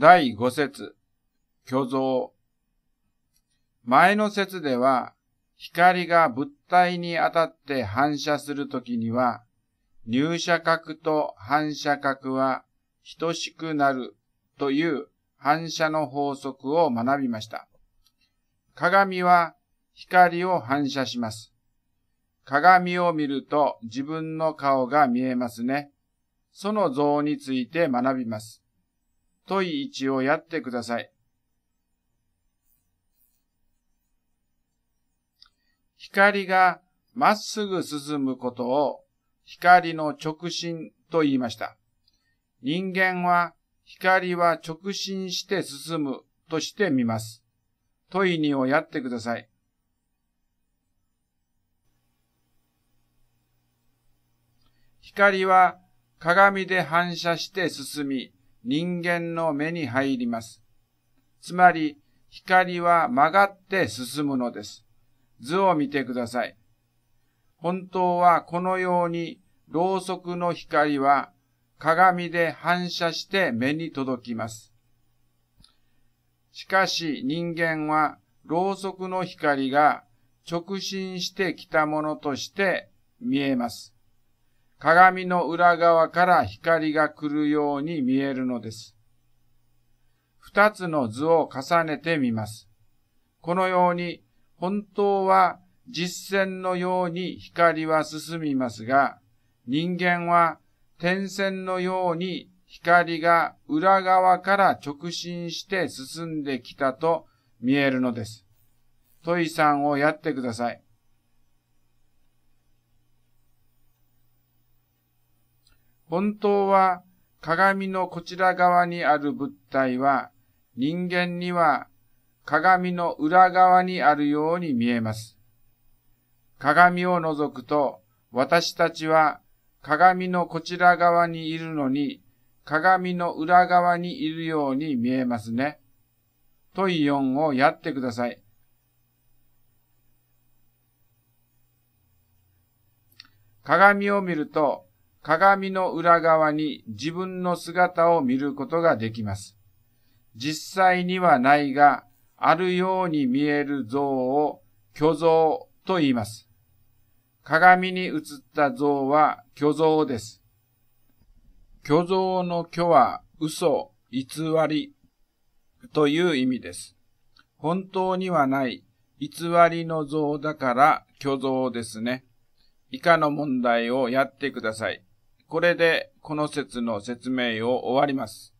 第5節、虚像。前の説では、光が物体に当たって反射するときには、入射角と反射角は等しくなるという反射の法則を学びました。鏡は光を反射します。鏡を見ると自分の顔が見えますね。その像について学びます。問い位置をやってください。光がまっすぐ進むことを光の直進と言いました。人間は光は直進して進むとしてみます。問い2をやってください。光は鏡で反射して進み、人間の目に入ります。つまり、光は曲がって進むのです。図を見てください。本当はこのように、ろうそくの光は鏡で反射して目に届きます。しかし人間はろうそくの光が直進してきたものとして見えます。鏡の裏側から光が来るように見えるのです。二つの図を重ねてみます。このように、本当は実線のように光は進みますが、人間は点線のように光が裏側から直進して進んできたと見えるのです。問いさんをやってください。本当は鏡のこちら側にある物体は人間には鏡の裏側にあるように見えます。鏡を覗くと私たちは鏡のこちら側にいるのに鏡の裏側にいるように見えますね。問い4をやってください。鏡を見ると鏡の裏側に自分の姿を見ることができます。実際にはないが、あるように見える像を虚像と言います。鏡に映った像は虚像です。虚像の虚は嘘、偽りという意味です。本当にはない偽りの像だから虚像ですね。以下の問題をやってください。これでこの説の説明を終わります。